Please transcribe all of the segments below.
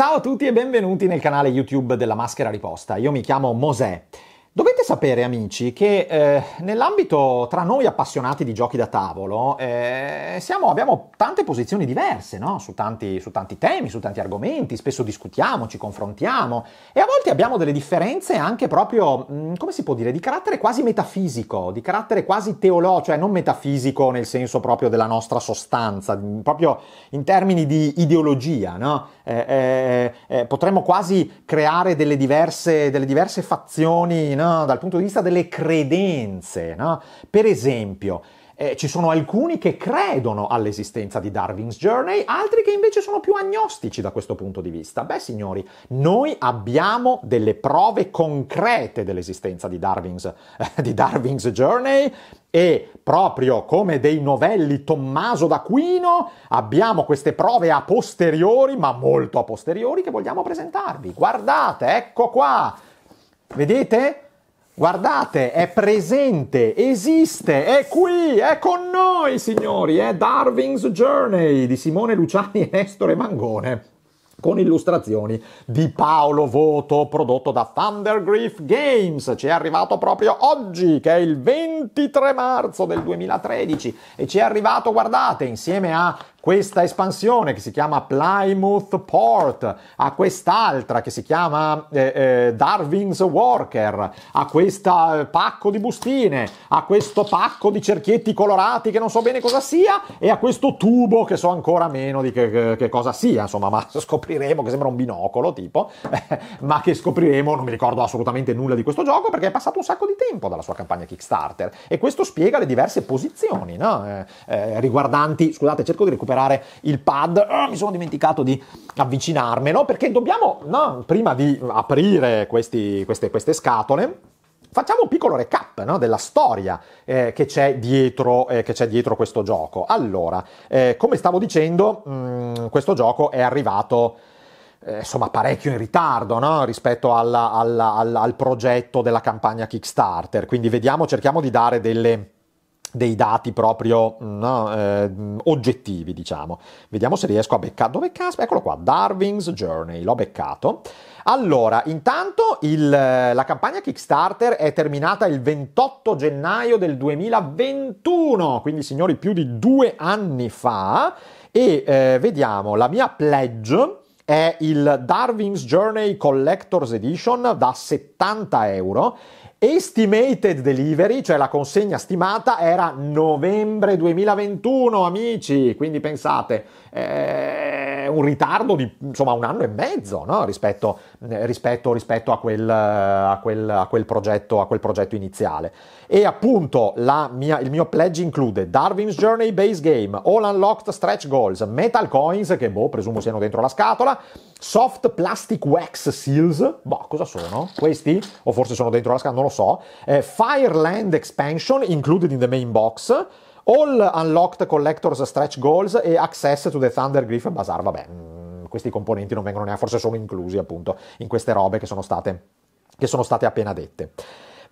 Ciao a tutti e benvenuti nel canale YouTube della Maschera Riposta. Io mi chiamo Mosè. Dovete sapere, amici, che eh, nell'ambito tra noi appassionati di giochi da tavolo eh, siamo, abbiamo tante posizioni diverse no? su, tanti, su, tanti, temi, su tanti argomenti, spesso discutiamo, ci confrontiamo e a volte abbiamo delle differenze anche proprio, mh, mm, come si può dire, di carattere quasi metafisico, di carattere quasi teologico, cioè non metafisico nel senso proprio della nostra sostanza, proprio in termini di ideologia, no? Eh eh, eh, eh, potremmo quasi creare delle diverse, delle diverse fazioni no? dal punto di vista delle credenze. No? Per esempio, eh, ci sono alcuni che credono all'esistenza di Darwin's Journey, altri che invece sono più agnostici da questo punto di vista. Beh, signori, noi abbiamo delle prove concrete dell'esistenza di Darwin's, eh, di Darwin's Journey e proprio come dei novelli Tommaso d'Aquino abbiamo queste prove a posteriori, ma molto a posteriori, che vogliamo presentarvi. Guardate, ecco qua. Vedete? Guardate, è presente, esiste, è qui, è con noi, signori, è Darwin's Journey di Simone Luciani e Nestore Mangone con illustrazioni di Paolo Voto, prodotto da Thundergriff Games. Ci è arrivato proprio oggi, che è il 23 marzo del 2013, e ci è arrivato, guardate, insieme a questa espansione che si chiama Plymouth Port, a quest'altra che si chiama eh, eh, Darwin's Worker, a questo eh, pacco di bustine, a questo pacco di cerchietti colorati che non so bene cosa sia e a questo tubo che so ancora meno di che, che, che cosa sia, insomma, ma scopriremo che sembra un binocolo tipo, eh, ma che scopriremo, non mi ricordo assolutamente nulla di questo gioco perché è passato un sacco di tempo dalla sua campagna Kickstarter e questo spiega le diverse posizioni no? Eh, eh, riguardanti, scusate cerco di recuperare recuperare il pad, oh, mi sono dimenticato di avvicinarmelo, perché dobbiamo, no, prima di aprire questi, queste, queste scatole, Facciamo un piccolo recap no, della storia eh, che, c'è dietro, eh, che, c'è dietro, questo gioco. Allora, eh, come stavo dicendo, mh, mm, questo gioco è arrivato eh, insomma parecchio in ritardo no? rispetto alla, alla, alla, al progetto della campagna Kickstarter, quindi vediamo, cerchiamo di dare delle dei dati proprio mm, no, eh, oggettivi, diciamo. Vediamo se riesco a beccare. Dove caspa? Eccolo qua, Darwin's Journey, l'ho beccato. Allora, intanto il, la campagna Kickstarter è terminata il 28 gennaio del 2021, quindi signori più di due anni fa, e eh, vediamo la mia pledge è il Darwin's Journey Collector's Edition da 70 euro Estimated delivery, cioè la consegna stimata, era novembre 2021, amici, quindi pensate, eh, un ritardo di insomma un anno e mezzo no? rispetto eh, rispetto, rispetto a, quel, eh, a, quel, a, quel progetto, a, quel, progetto, iniziale. E appunto mia, il mio pledge include Darwin's Journey Base Game, All Unlocked Stretch Goals, Metal Coins, che boh, presumo siano dentro la scatola, Soft Plastic Wax Seals, boh, cosa sono? Questi? O forse sono dentro la scatola, non lo so. Eh, Fireland Expansion, included in the main box. All Unlocked Collectors Stretch Goals e Access to the Thunder Griff Bazaar, vabbè, mm, questi componenti non vengono neanche, forse sono inclusi appunto in queste robe che sono state, che sono state appena dette.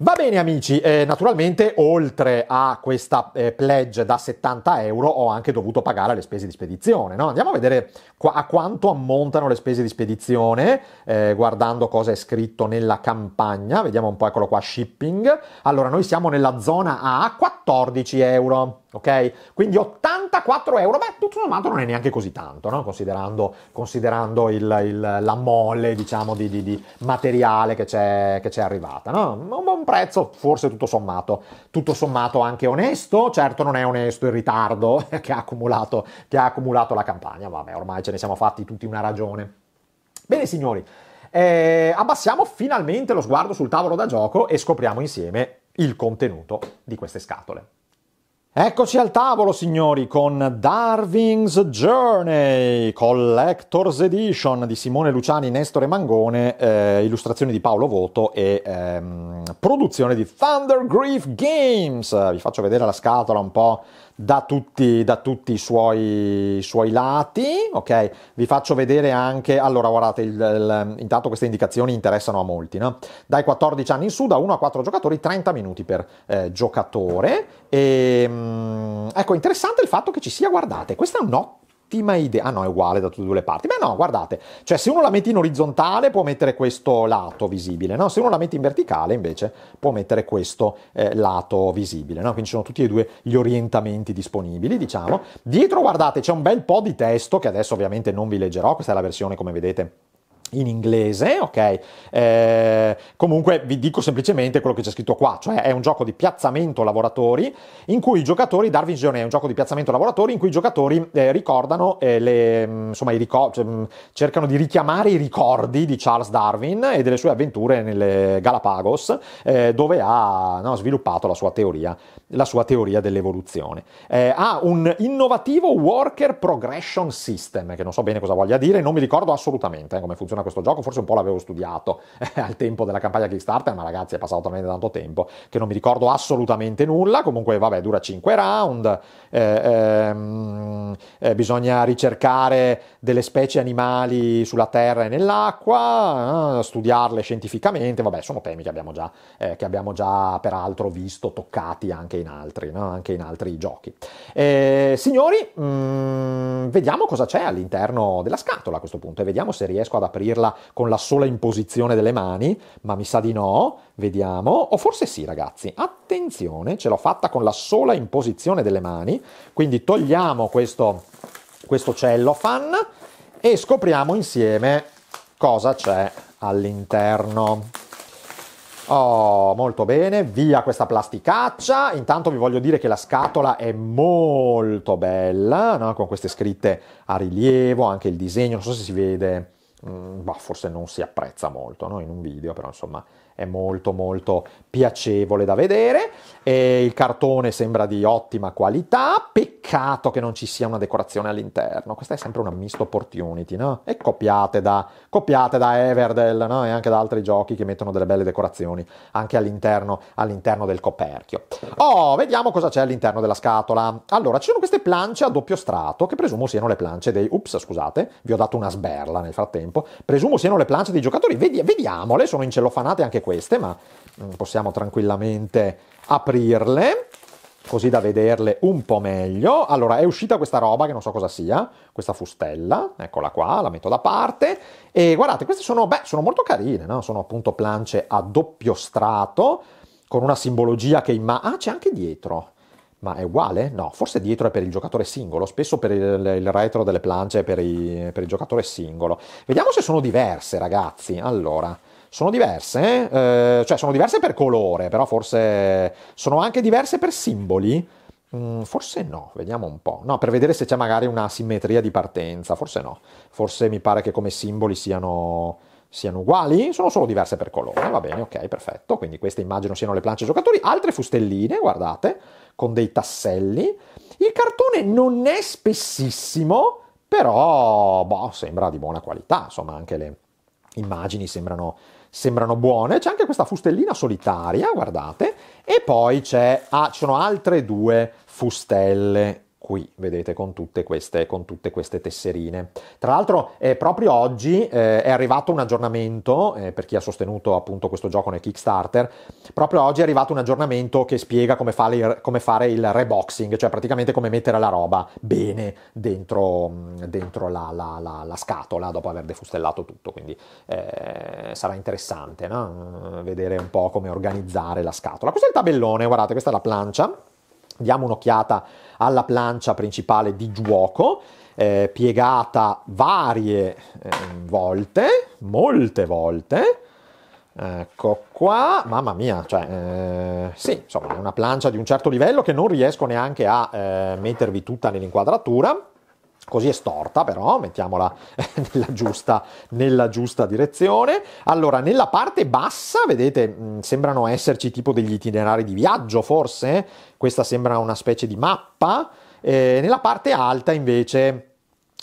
Va bene amici, eh, naturalmente oltre a questa eh, pledge da 70 euro ho anche dovuto pagare le spese di spedizione. No? Andiamo a vedere qua, a quanto ammontano le spese di spedizione eh, guardando cosa è scritto nella campagna. Vediamo un po', eccolo qua, shipping. Allora noi siamo nella zona A, 14 euro ok? Quindi 84 euro, beh, tutto sommato non è neanche così tanto, no? considerando, considerando il, il, la molle, diciamo, di, di, di materiale che c'è, che c'è arrivata, no? Un buon prezzo, forse tutto sommato, tutto sommato anche onesto, certo non è onesto il ritardo che ha accumulato, che ha accumulato la campagna, vabbè, ormai ce ne siamo fatti tutti una ragione. Bene signori, eh, abbassiamo finalmente lo sguardo sul tavolo da gioco e scopriamo insieme il contenuto di queste scatole. Eccoci al tavolo, signori, con Darwin's Journey, Collector's Edition di Simone Luciani, Nestore Mangone, eh, illustrazioni di Paolo Voto e ehm, produzione di Thunder Grief Games. Vi faccio vedere la scatola un po' da tutti, da tutti i, suoi, i suoi, lati, ok? Vi faccio vedere anche, allora guardate, il, il, intanto queste indicazioni interessano a molti, no? Dai 14 anni in su, da 1 a 4 giocatori, 30 minuti per eh, giocatore. E, ehm, ecco, interessante il fatto che ci sia, guardate, questa è un'ottima ottima idea. Ah no, è uguale da tutte e due le parti. Beh no, guardate, cioè se uno la mette in orizzontale può mettere questo lato visibile, no? Se uno la mette in verticale invece può mettere questo eh, lato visibile, no? Quindi ci sono tutti e due gli orientamenti disponibili, diciamo. Dietro, guardate, c'è un bel po' di testo che adesso ovviamente non vi leggerò, questa è la versione come vedete in inglese, ok? Eh, comunque vi dico semplicemente quello che c'è scritto qua, cioè è un gioco di piazzamento lavoratori in cui i giocatori, Darwin Journey è un gioco di piazzamento lavoratori in cui i giocatori eh, ricordano, eh, le, mm, insomma, i ricor- cioè, mm, cercano di richiamare i ricordi di Charles Darwin e delle sue avventure nelle Galapagos, eh, dove ha no, sviluppato la sua teoria la sua teoria dell'evoluzione. Eh, ha un innovativo Worker Progression System, che non so bene cosa voglia dire, non mi ricordo assolutamente eh, come funziona questo gioco, forse un po' l'avevo studiato eh, al tempo della campagna Kickstarter, ma ragazzi è passato talmente tanto tempo che non mi ricordo assolutamente nulla, comunque vabbè dura 5 round, eh, ehm, eh, bisogna ricercare delle specie animali sulla terra e nell'acqua, eh, studiarle scientificamente, vabbè sono temi che abbiamo già, che abbiamo già peraltro visto, toccati anche in altri, no? anche in altri giochi. Eh, signori, mh, mm, vediamo cosa c'è all'interno della scatola a questo punto e vediamo se riesco ad aprirla con la sola imposizione delle mani, ma mi sa di no, vediamo, o forse sì ragazzi, attenzione, ce l'ho fatta con la sola imposizione delle mani, quindi togliamo questo, questo cellofan e scopriamo insieme cosa c'è all'interno. Oh, molto bene, via questa plasticaccia. Intanto vi voglio dire che la scatola è molto bella, no? con queste scritte a rilievo, anche il disegno, non so se si vede, mm, bah, forse non si apprezza molto no? in un video, però insomma è molto molto piacevole da vedere, e il cartone sembra di ottima qualità, peccato che non ci sia una decorazione all'interno, questa è sempre una missed opportunity, no? E copiate da, copiate da Everdell no? e anche da altri giochi che mettono delle belle decorazioni anche all'interno, all'interno del coperchio. Oh, vediamo cosa c'è all'interno della scatola. Allora, ci sono queste plance a doppio strato, che presumo siano le plance dei... Ups, scusate, vi ho dato una sberla nel frattempo, presumo siano le plance dei giocatori, Vedi, vediamole, sono incellofanate anche queste, ma mm, possiamo possiamo tranquillamente aprirle così da vederle un po' meglio. Allora, è uscita questa roba che non so cosa sia, questa fustella, eccola qua, la metto da parte. E guardate, queste sono, beh, sono molto carine, no? Sono appunto plance a doppio strato, con una simbologia che in ma- Ah, c'è anche dietro! Ma è uguale? No, forse dietro è per il giocatore singolo, spesso per il, il retro delle plance è per, i, per il giocatore singolo. Vediamo se sono diverse, ragazzi. Allora, sono diverse, eh? eh? cioè sono diverse per colore, però forse sono anche diverse per simboli. Mm, forse no, vediamo un po'. No, per vedere se c'è magari una simmetria di partenza, forse no. Forse mi pare che come simboli siano, siano uguali, sono solo diverse per colore. Va bene, ok, perfetto. Quindi queste immagino siano le planche giocatori. Altre fustelline, guardate, con dei tasselli. Il cartone non è spessissimo, però boh, sembra di buona qualità. Insomma, anche le immagini sembrano sembrano buone. C'è anche questa fustellina solitaria, guardate. E poi c'è, ah, ci sono altre due fustelle qui vedete con tutte queste, con tutte queste tesserine. Tra l'altro eh, proprio oggi eh, è arrivato un aggiornamento, eh, per chi ha sostenuto appunto questo gioco nel Kickstarter, proprio oggi è arrivato un aggiornamento che spiega come fare il, come fare il reboxing, cioè praticamente come mettere la roba bene dentro, dentro la, la, la, la, scatola dopo aver defustellato tutto, quindi eh, sarà interessante no? Mm, vedere un po' come organizzare la scatola. Questo è il tabellone, guardate, questa è la plancia, diamo un'occhiata alla plancia principale di gioco, eh, piegata varie eh, volte, molte volte. Ecco qua, mamma mia, cioè, eh, sì, insomma, è una plancia di un certo livello che non riesco neanche a eh, mettervi tutta nell'inquadratura così è storta però, mettiamola nella giusta, nella giusta, direzione. Allora, nella parte bassa, vedete, mm, sembrano esserci tipo degli itinerari di viaggio, forse, questa sembra una specie di mappa, eh, nella parte alta invece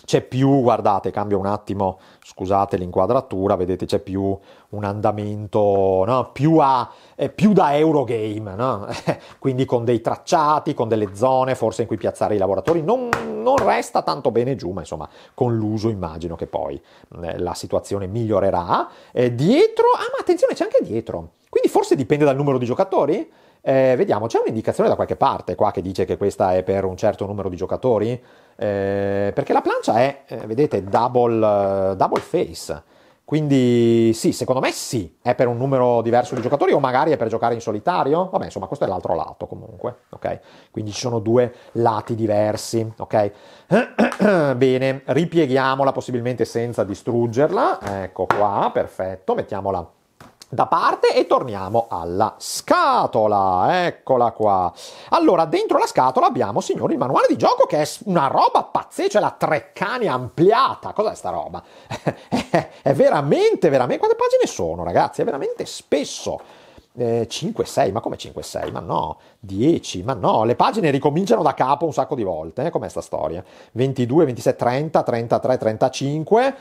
c'è più, guardate, cambio un attimo, scusate l'inquadratura, vedete c'è più un andamento, no? più a eh, più da Eurogame, no? quindi con dei tracciati, con delle zone forse in cui piazzare i lavoratori, non, non resta tanto bene giù, ma insomma con l'uso immagino che poi eh, la situazione migliorerà. Eh, dietro, ah ma attenzione c'è anche dietro, quindi forse dipende dal numero di giocatori? Eh, vediamo, c'è un'indicazione da qualche parte qua che dice che questa è per un certo numero di giocatori, eh, perché la plancia è, eh, vedete, double, eh, double face quindi sì, secondo me sì, è per un numero diverso di giocatori o magari è per giocare in solitario. Vabbè, insomma, questo è l'altro lato comunque, ok? Quindi ci sono due lati diversi, ok? Bene, ripieghiamola possibilmente senza distruggerla. Ecco qua, perfetto, mettiamola da parte e torniamo alla scatola. Eccola qua. Allora, dentro la scatola abbiamo, signori, il manuale di gioco che è una roba pazzesca, cioè la Treccani ampliata. Cos'è sta roba? è veramente, veramente... Quante pagine sono, ragazzi? È veramente spesso. Eh, 5-6, ma come 5-6? Ma no, 10, ma no, le pagine ricominciano da capo un sacco di volte, eh? com'è sta storia? 22, 26, 30, 33, 35...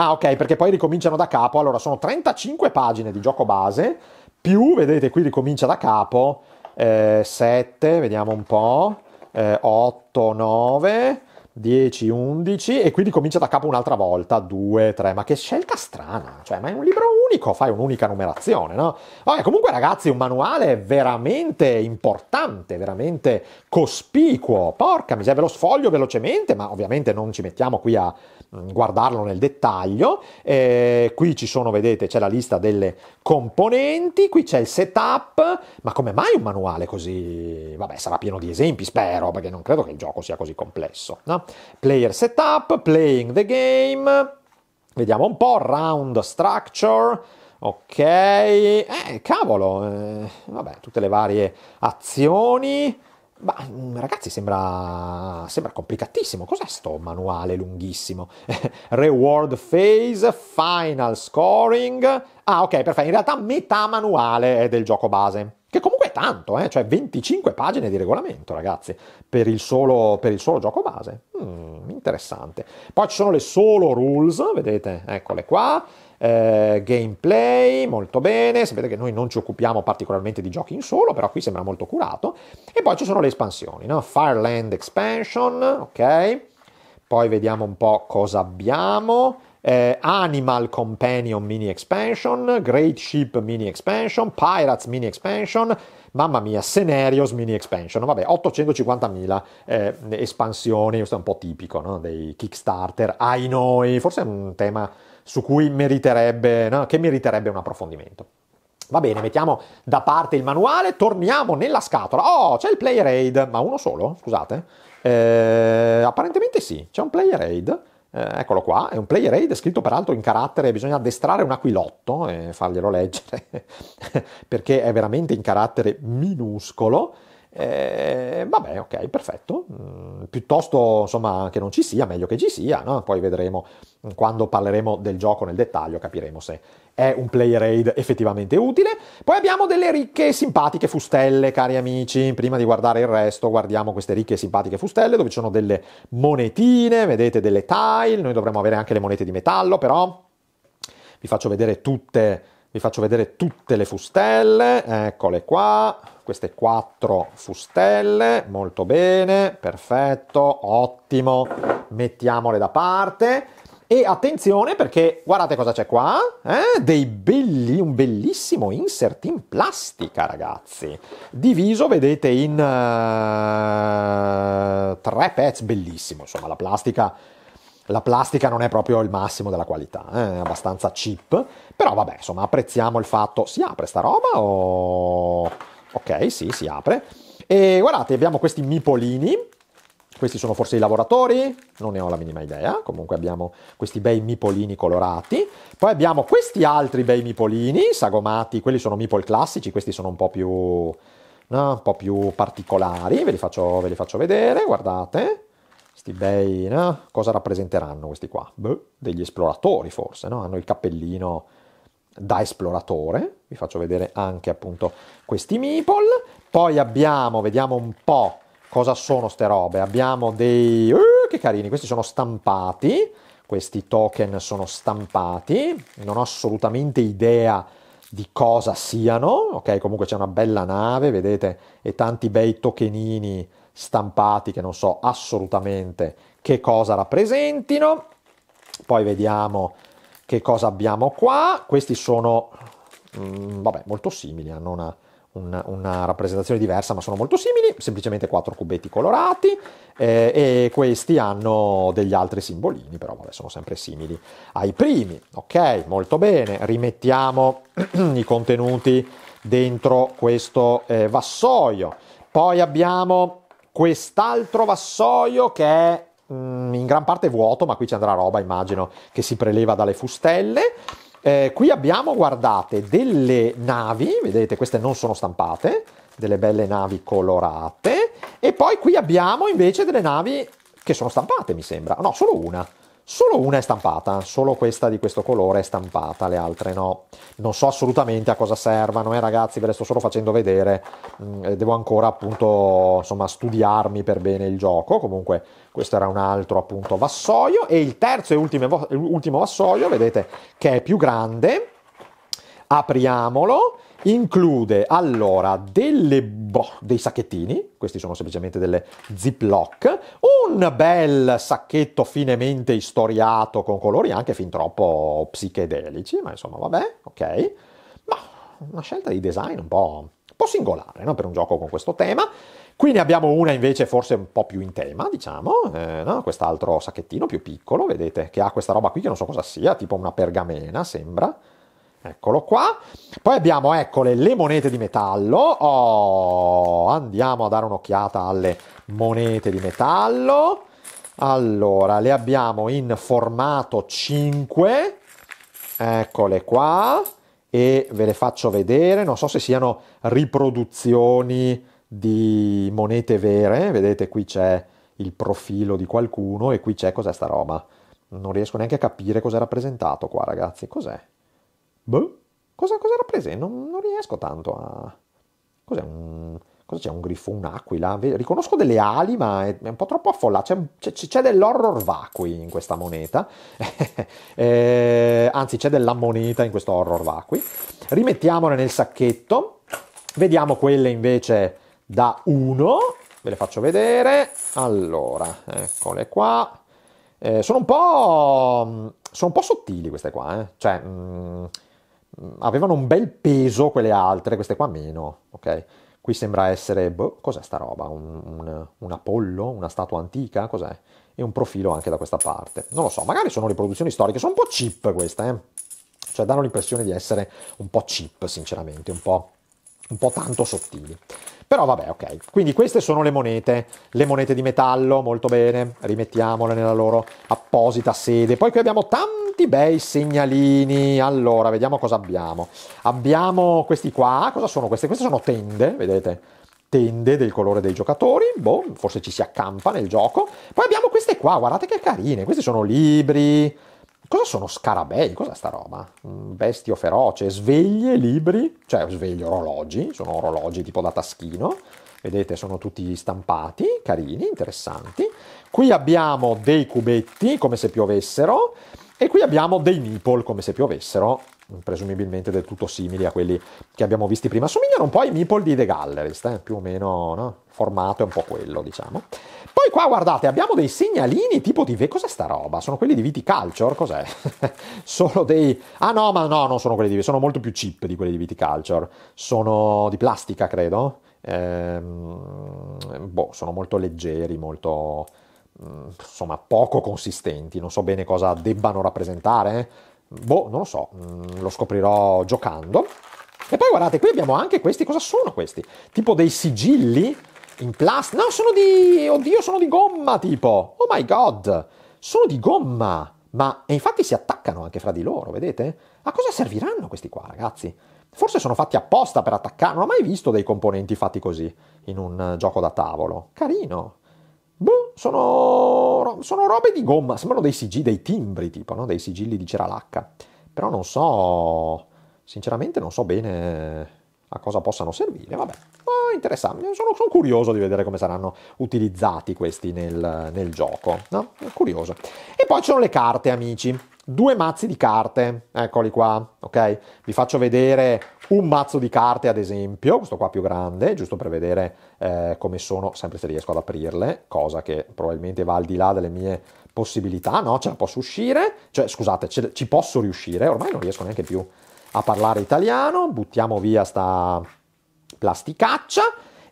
Ah, ok, perché poi ricominciano da capo. Allora, sono 35 pagine di gioco base, più, vedete, qui ricomincia da capo, eh, 7, vediamo un po', eh, 8, 9, 10, 11 e quindi comincia da capo un'altra volta, 2, 3, ma che scelta strana, cioè ma è un libro unico, fai un'unica numerazione, no? Vabbè, comunque ragazzi, un manuale veramente importante, veramente cospicuo, porca miseria, ve lo sfoglio velocemente, ma ovviamente non ci mettiamo qui a mm, guardarlo nel dettaglio, eh, qui ci sono, vedete, c'è la lista delle componenti, qui c'è il setup, ma come mai un manuale così? Vabbè, sarà pieno di esempi, spero, perché non credo che il gioco sia così complesso, no? player setup, playing the game, vediamo un po', round structure, ok, eh, cavolo, eh, vabbè, tutte le varie azioni, ma mm, ragazzi sembra, sembra complicatissimo, cos'è sto manuale lunghissimo? Reward phase, final scoring, ah ok, perfetto, in realtà metà manuale è del gioco base tanto, eh? cioè 25 pagine di regolamento, ragazzi, per il solo, per il solo gioco base. Mm, interessante. Poi ci sono le solo rules, vedete, eccole qua. Eh, gameplay, molto bene. Sapete che noi non ci occupiamo particolarmente di giochi in solo, però qui sembra molto curato. E poi ci sono le espansioni, no? Fireland Expansion, ok. Poi vediamo un po' cosa abbiamo. Eh, Animal Companion Mini Expansion, Great Ship Mini Expansion, Pirates Mini Expansion, Mamma mia, Scenarios mini expansion, vabbè, 850.000 eh, espansioni, questo è un po' tipico no? dei Kickstarter, ai noi, forse è un tema su cui meriterebbe, no? che meriterebbe un approfondimento. Va bene, mettiamo da parte il manuale, torniamo nella scatola. Oh, c'è il player aid, ma uno solo? Scusate. Eh, apparentemente sì, c'è un player aid eh, eccolo qua, è un player aid scritto peraltro in carattere, bisogna addestrare un aquilotto e eh, farglielo leggere, perché è veramente in carattere minuscolo. Eh, vabbè, ok, perfetto. Mm, piuttosto, insomma, che non ci sia, meglio che ci sia, no? Poi vedremo, quando parleremo del gioco nel dettaglio, capiremo se è un play raid effettivamente utile. Poi abbiamo delle ricche e simpatiche fustelle, cari amici. Prima di guardare il resto, guardiamo queste ricche e simpatiche fustelle dove ci sono delle monetine, vedete delle tile. Noi dovremmo avere anche le monete di metallo, però vi faccio vedere tutte, vi faccio vedere tutte le fustelle. Eccole qua. Queste quattro fustelle, molto bene, perfetto, ottimo, mettiamole da parte. E attenzione perché guardate cosa c'è qua, eh? Dei belli, un bellissimo insert in plastica ragazzi, diviso vedete in uh, tre pezzi, bellissimo insomma la plastica, la plastica non è proprio il massimo della qualità, eh? è abbastanza cheap, però vabbè insomma apprezziamo il fatto, si apre sta roba o... ok sì si apre, e guardate abbiamo questi mipolini, questi sono forse i lavoratori, non ne ho la minima idea, comunque abbiamo questi bei mipolini colorati. Poi abbiamo questi altri bei mipolini, sagomati, quelli sono mipol classici, questi sono un po' più, no, un po più particolari, ve li, faccio, ve li, faccio, vedere, guardate. Questi bei, no? cosa rappresenteranno questi qua? Beh, degli esploratori forse, no? hanno il cappellino da esploratore, vi faccio vedere anche appunto questi mipol. Poi abbiamo, vediamo un po' Cosa sono ste robe? Abbiamo dei... Uh, che carini, questi sono stampati, questi token sono stampati, non ho assolutamente idea di cosa siano, ok? Comunque c'è una bella nave, vedete, e tanti bei tokenini stampati che non so assolutamente che cosa rappresentino. Poi vediamo che cosa abbiamo qua. Questi sono, mh, mm, vabbè, molto simili, hanno una una, una, rappresentazione diversa, ma sono molto simili, semplicemente quattro cubetti colorati eh, e questi hanno degli altri simbolini, però vabbè, sono sempre simili ai primi. Ok, molto bene, rimettiamo i contenuti dentro questo eh, vassoio. Poi abbiamo quest'altro vassoio che è mh, mm, in gran parte vuoto, ma qui ci andrà roba, immagino, che si preleva dalle fustelle. Eh, qui abbiamo, guardate, delle navi, vedete queste non sono stampate, delle belle navi colorate, e poi qui abbiamo invece delle navi che sono stampate, mi sembra, no, solo una. Solo una è stampata, solo questa di questo colore è stampata, le altre no. Non so assolutamente a cosa servano, eh ragazzi, ve le sto solo facendo vedere. Mm, eh, devo ancora appunto, insomma, studiarmi per bene il gioco. Comunque, questo era un altro appunto vassoio e il terzo e ultimo, ultimo vassoio, vedete che è più grande, apriamolo, include allora delle boh, dei sacchettini, questi sono semplicemente delle ziploc, un bel sacchetto finemente istoriato con colori anche fin troppo psichedelici, ma insomma vabbè, ok, ma una scelta di design un po' po' singolare no? per un gioco con questo tema. Qui ne abbiamo una invece forse un po' più in tema, diciamo, eh, no? quest'altro sacchettino più piccolo, vedete, che ha questa roba qui che non so cosa sia, tipo una pergamena, sembra. Eccolo qua. Poi abbiamo, eccole, le monete di metallo. Oh, andiamo a dare un'occhiata alle monete di metallo. Allora, le abbiamo in formato 5. Eccole qua e ve le faccio vedere, non so se siano riproduzioni di monete vere, vedete qui c'è il profilo di qualcuno e qui c'è cos'è sta roba. Non riesco neanche a capire cos'è rappresentato qua, ragazzi. Cos'è? Boh, cosa, cosa rappresenta? Non, non, riesco tanto a... Cos'è? Un, Cosa c'è? Un grifo, un'aquila? Riconosco delle ali, ma è un po' troppo affollato. C'è, c'è, c'è dell'horror vacui in questa moneta. eh, anzi, c'è della moneta in questo horror vacui. Rimettiamole nel sacchetto. Vediamo quelle invece da 1. Ve le faccio vedere. Allora, eccole qua. Eh, sono, un mm, sono un po'. sottili queste qua, eh. Cioè. Mh, mm, mm, avevano un bel peso quelle altre, queste qua meno, ok? Qui sembra essere, boh, cos'è sta roba? Un, un, un Apollo? Una statua antica? Cos'è? E un profilo anche da questa parte. Non lo so, magari sono riproduzioni storiche, sono un po' cheap queste, eh. Cioè danno l'impressione di essere un po' cheap, sinceramente, un po', un po tanto sottili. Però vabbè, ok. Quindi queste sono le monete, le monete di metallo, molto bene, rimettiamole nella loro apposita sede. Poi qui abbiamo tanti bei segnalini. Allora, vediamo cosa abbiamo. Abbiamo questi qua, cosa sono queste? Queste sono tende, vedete? Tende del colore dei giocatori, boh, forse ci si accampa nel gioco. Poi abbiamo queste qua, guardate che carine, questi sono libri, Cosa sono scarabei? Cos'è sta roba? Bestio feroce, sveglie, libri, cioè sveglie orologi, sono orologi tipo da taschino. Vedete, sono tutti stampati, carini, interessanti. Qui abbiamo dei cubetti come se piovessero e qui abbiamo dei meeple, come se piovessero, presumibilmente del tutto simili a quelli che abbiamo visti prima. Somigliano un po' ai meeple di The Gallerist, eh? più o meno, no? Il formato è un po' quello, diciamo. Poi qua guardate, abbiamo dei segnalini tipo di... Cos'è sta roba? Sono quelli di Viticulture? Cos'è? sono dei... Ah no, ma no, non sono quelli di... Sono molto più cheap di quelli di Viticulture. Sono di plastica, credo. Ehm... Boh, sono molto leggeri, molto... Mm, insomma, poco consistenti. Non so bene cosa debbano rappresentare. Eh. Boh, non lo so. Mm, lo scoprirò giocando. E poi guardate, qui abbiamo anche questi. Cosa sono questi? Tipo dei sigilli? in plastica. No, sono di. Oddio, sono di gomma tipo. Oh my god, sono di gomma. Ma e infatti si attaccano anche fra di loro, vedete? A cosa serviranno questi qua, ragazzi? Forse sono fatti apposta per attaccare. Non ho mai visto dei componenti fatti così in un eh, gioco da tavolo. Carino. Boh, sono, sono robe di gomma. Sembrano dei sigilli, dei timbri, tipo, no? Dei sigilli di Ceralacca. Però non so. Sinceramente non so bene a cosa possano servire, vabbè, ma interessante, sono, sono curioso di vedere come saranno utilizzati questi nel, nel gioco, no? Curioso. E poi ci sono le carte, amici, due mazzi di carte, eccoli qua, ok? Vi faccio vedere un mazzo di carte, ad esempio, questo qua più grande, giusto per vedere eh, come sono, sempre se riesco ad aprirle, cosa che probabilmente va al di là delle mie possibilità, no? Ce la posso uscire, cioè, scusate, ce, ci posso riuscire, ormai non riesco neanche più a parlare italiano, buttiamo via sta plasticaccia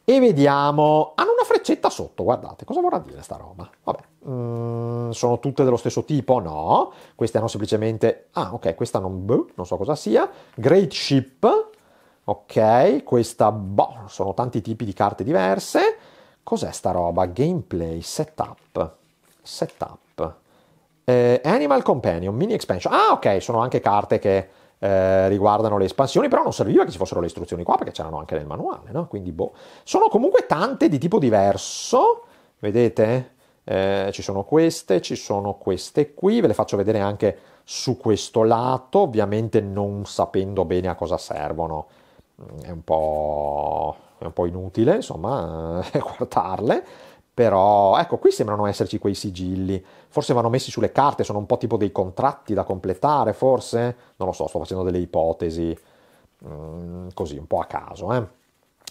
e vediamo... Hanno una freccetta sotto, guardate, cosa vorrà dire sta roba? Vabbè, mm, sono tutte dello stesso tipo? No, queste hanno semplicemente... Ah, ok, questa non... Boh, non so cosa sia. Great Ship, ok, questa... Boh, sono tanti tipi di carte diverse. Cos'è sta roba? Gameplay, setup, setup. Eh, Animal Companion, Mini Expansion. Ah, ok, sono anche carte che eh, riguardano le espansioni, però non serviva che ci fossero le istruzioni qua perché c'erano anche nel manuale, no? Quindi boh. Sono comunque tante di tipo diverso, vedete? Eh, ci sono queste, ci sono queste qui, ve le faccio vedere anche su questo lato, ovviamente non sapendo bene a cosa servono, mm, è un po', è un po inutile insomma eh, guardarle. Però ecco, qui sembrano esserci quei sigilli. Forse vanno messi sulle carte, sono un po' tipo dei contratti da completare, forse? Non lo so, sto facendo delle ipotesi mm, così, un po' a caso, eh.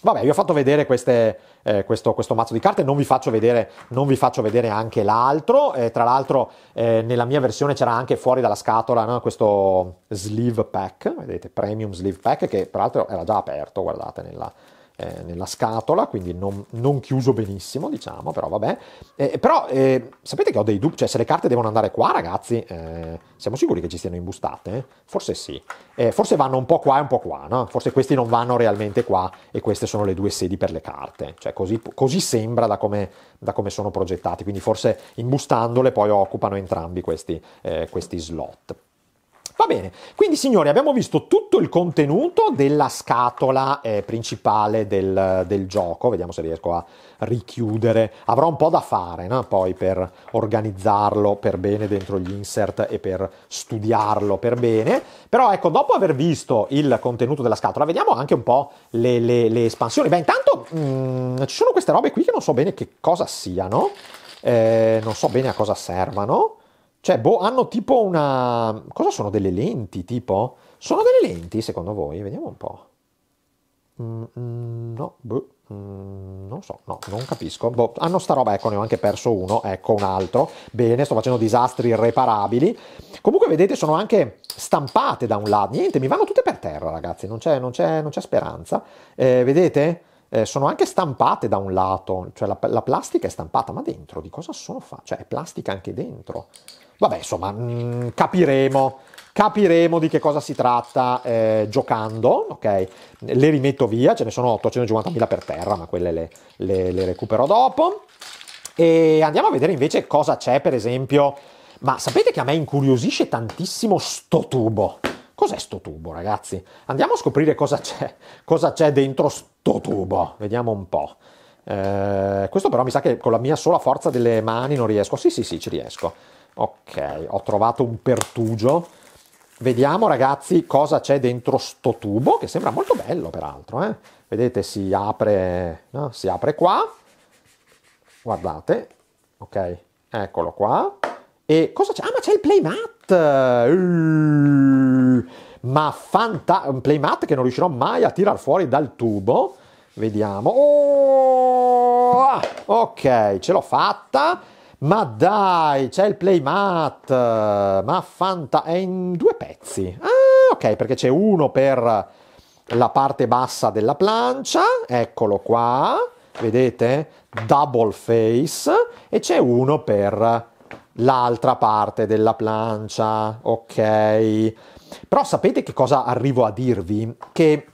Vabbè, vi ho fatto vedere queste, eh, questo, questo, mazzo di carte, non vi faccio vedere, vi faccio vedere anche l'altro. Eh, tra l'altro, eh, nella mia versione c'era anche fuori dalla scatola no, questo sleeve pack, vedete, premium sleeve pack, che peraltro era già aperto, guardate, nella, eh, nella scatola, quindi non, non, chiuso benissimo, diciamo, però vabbè. Eh, però eh, sapete che ho dei dubbi, cioè se le carte devono andare qua, ragazzi, eh, siamo sicuri che ci siano imbustate? Forse sì. Eh, forse vanno un po' qua e un po' qua, no? Forse questi non vanno realmente qua e queste sono le due sedi per le carte. Cioè così, così sembra da come, da come, sono progettati, quindi forse imbustandole poi occupano entrambi questi, eh, questi slot. Va bene, quindi signori abbiamo visto tutto il contenuto della scatola eh, principale del, del, gioco, vediamo se riesco a richiudere, avrò un po' da fare no? poi per organizzarlo per bene dentro gli insert e per studiarlo per bene, però ecco dopo aver visto il contenuto della scatola vediamo anche un po' le, le, le espansioni, beh intanto mh, mm, ci sono queste robe qui che non so bene che cosa siano, eh, non so bene a cosa servano. Cioè, boh, hanno tipo una... Cosa sono delle lenti, tipo? Sono delle lenti, secondo voi? Vediamo un po'. Mm, mm no, boh. Mm, non so, no, non capisco. Boh, hanno ah, sta roba, ecco, ne ho anche perso uno, ecco un altro. Bene, sto facendo disastri irreparabili. Comunque, vedete, sono anche stampate da un lato. Niente, mi vanno tutte per terra, ragazzi, non c'è, non c'è, non c'è speranza. Eh, vedete? eh, sono anche stampate da un lato, cioè la, la, plastica è stampata, ma dentro di cosa sono fatte? Cioè è plastica anche dentro. Vabbè, insomma, mh, mm, capiremo, capiremo di che cosa si tratta eh, giocando, ok? Le rimetto via, ce ne sono 850.000 per terra, ma quelle le, le, le recupero dopo. E andiamo a vedere invece cosa c'è, per esempio... Ma sapete che a me incuriosisce tantissimo sto tubo? Cos'è sto tubo, ragazzi? Andiamo a scoprire cosa c'è, cosa c'è dentro sto tubo. Vediamo un po'. Eh, questo però mi sa che con la mia sola forza delle mani non riesco. Sì, sì, sì, ci riesco. Ok, ho trovato un pertugio. Vediamo ragazzi cosa c'è dentro sto tubo, che sembra molto bello peraltro. Eh? Vedete, si apre, no? si apre qua. Guardate. Ok, eccolo qua. E cosa c'è? Ah, ma c'è il playmat! Uh ma fanta- un playmat che non riuscirò mai a tirar fuori dal tubo. Vediamo. Oh, ah, ok, ce l'ho fatta. Ma dai, c'è il playmat. Ma fanta... è in due pezzi. Ah, ok, perché c'è uno per la parte bassa della plancia. Eccolo qua. Vedete? Double face. E c'è uno per l'altra parte della plancia. Ok. Però sapete che cosa arrivo a dirvi? Che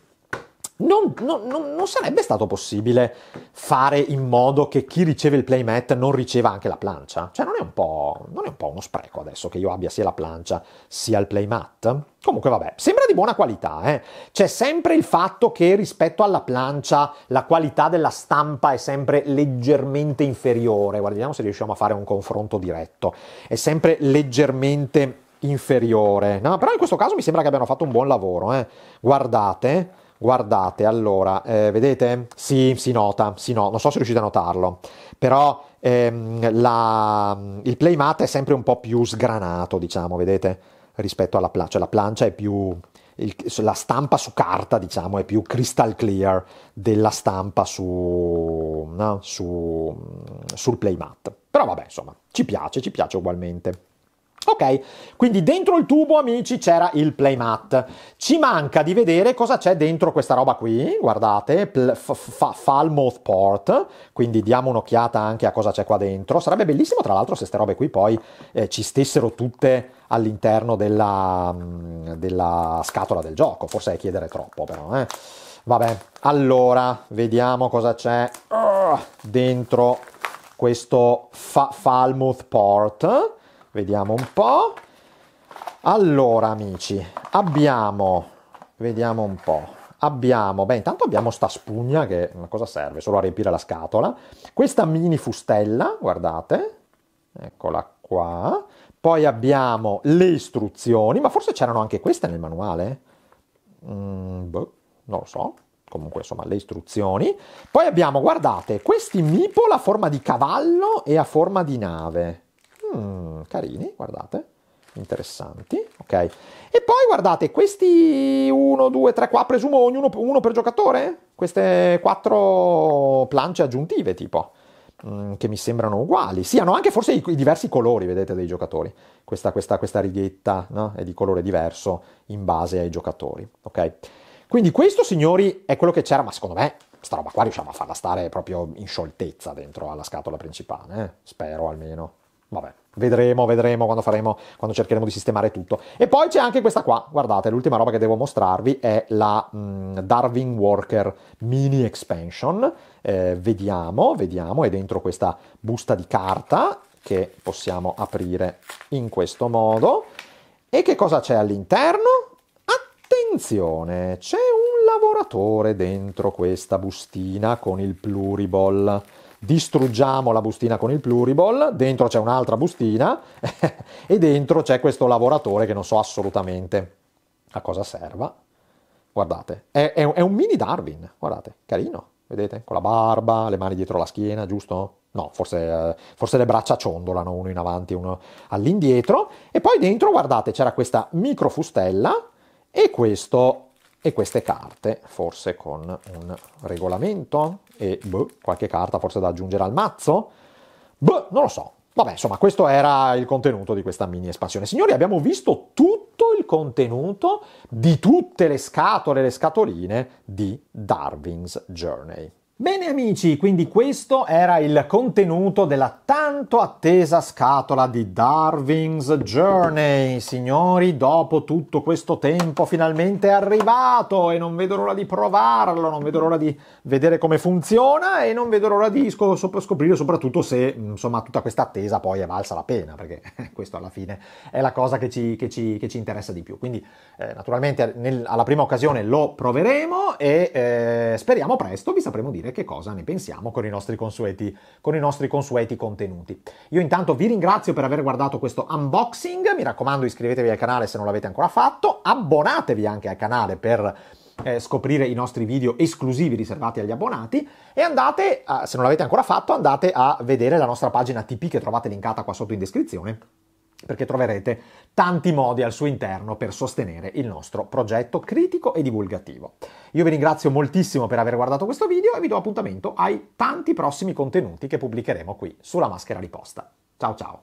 non, non, non, sarebbe stato possibile fare in modo che chi riceve il playmat non riceva anche la plancia? Cioè, non è, non è, un po', uno spreco adesso che io abbia sia la plancia sia il playmat? Comunque, vabbè, sembra di buona qualità, eh? C'è sempre il fatto che rispetto alla plancia la qualità della stampa è sempre leggermente inferiore. Guardiamo se riusciamo a fare un confronto diretto. È sempre leggermente inferiore. No, però in questo caso mi sembra che abbiano fatto un buon lavoro. Eh. Guardate, guardate, allora, eh, vedete? Sì, si nota, si no, non so se riuscite a notarlo, però ehm, la, il playmat è sempre un po' più sgranato, diciamo, vedete? Rispetto alla plancia, cioè la plancia è più... Il, la stampa su carta, diciamo, è più crystal clear della stampa su, no? su, sul playmat. Però vabbè, insomma, ci piace, ci piace ugualmente. Ok, quindi dentro il tubo, amici, c'era il playmat. Ci manca di vedere cosa c'è dentro questa roba qui, guardate, Falmouth Port, quindi diamo un'occhiata anche a cosa c'è qua dentro. Sarebbe bellissimo, tra l'altro, se queste robe qui poi eh, ci stessero tutte all'interno della, mm, della, scatola del gioco. Forse è chiedere troppo, però, eh. Vabbè, allora, vediamo cosa c'è ah, dentro questo Falmouth Port Vediamo un po'. Allora, amici, abbiamo, vediamo un po'. Abbiamo, beh, intanto abbiamo sta spugna che a cosa serve? Solo a riempire la scatola. Questa mini fustella, guardate, eccola qua. Poi abbiamo le istruzioni, ma forse c'erano anche queste nel manuale? Mm, boh, non lo so. Comunque, insomma, le istruzioni. Poi abbiamo, guardate, questi mipo a forma di cavallo e a forma di nave. Mm, carini, guardate, interessanti, ok? E poi guardate, questi 1, 2, 3 4, presumo ognuno uno per giocatore, queste quattro plance aggiuntive tipo, mm, che mi sembrano uguali, sì, hanno anche forse i, i diversi colori, vedete, dei giocatori, questa, questa, questa righetta no? è di colore diverso in base ai giocatori, ok? Quindi questo, signori, è quello che c'era, ma secondo me sta roba qua riusciamo a farla stare proprio in scioltezza dentro alla scatola principale, eh? spero almeno. Vabbè. Vedremo, vedremo quando faremo, quando cercheremo di sistemare tutto. E poi c'è anche questa qua, guardate, l'ultima roba che devo mostrarvi è la mm, Darwin Worker Mini Expansion. Eh, vediamo, vediamo, è dentro questa busta di carta che possiamo aprire in questo modo. E che cosa c'è all'interno? Attenzione, c'è un lavoratore dentro questa bustina con il pluriball distruggiamo la bustina con il pluriball, dentro c'è un'altra bustina e dentro c'è questo lavoratore che non so assolutamente a cosa serva. Guardate, è, è, un, è un mini Darwin, guardate, carino, vedete? Con la barba, le mani dietro la schiena, giusto? No, forse, eh, forse, le braccia ciondolano uno in avanti e uno all'indietro. E poi dentro, guardate, c'era questa microfustella e questo e queste carte, forse con un regolamento e boh, qualche carta forse da aggiungere al mazzo? Boh, non lo so. Vabbè, insomma, questo era il contenuto di questa mini espansione. Signori, abbiamo visto tutto il contenuto di tutte le scatole, le scatoline di Darwin's Journey. Bene amici, quindi questo era il contenuto della tanto attesa scatola di Darwin's Journey. Signori, dopo tutto questo tempo finalmente è arrivato e non vedo l'ora di provarlo, non vedo l'ora di vedere come funziona e non vedo l'ora di scoprire soprattutto se insomma tutta questa attesa poi è valsa la pena, perché questo alla fine è la cosa che ci, che ci, che ci interessa di più. Quindi eh, naturalmente nel, alla prima occasione lo proveremo e eh, speriamo presto vi sapremo dire sapere che cosa ne pensiamo con i nostri consueti, con i nostri consueti contenuti. Io intanto vi ringrazio per aver guardato questo unboxing, mi raccomando iscrivetevi al canale se non l'avete ancora fatto, abbonatevi anche al canale per eh, scoprire i nostri video esclusivi riservati agli abbonati e andate, eh, se non l'avete ancora fatto, andate a vedere la nostra pagina TP che trovate linkata qua sotto in descrizione perché troverete tanti modi al suo interno per sostenere il nostro progetto critico e divulgativo. Io vi ringrazio moltissimo per aver guardato questo video e vi do appuntamento ai tanti prossimi contenuti che pubblicheremo qui sulla maschera riposta. Ciao ciao!